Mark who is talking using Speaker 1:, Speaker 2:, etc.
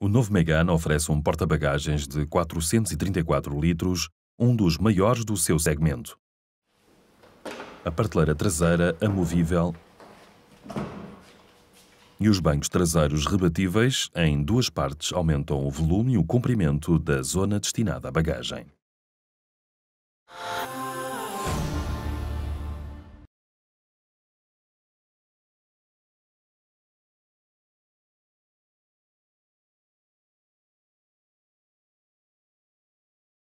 Speaker 1: O novo Megane oferece um porta-bagagens de 434 litros, um dos maiores do seu segmento. A parteleira traseira amovível e os bancos traseiros rebatíveis em duas partes aumentam o volume e o comprimento da zona destinada à bagagem.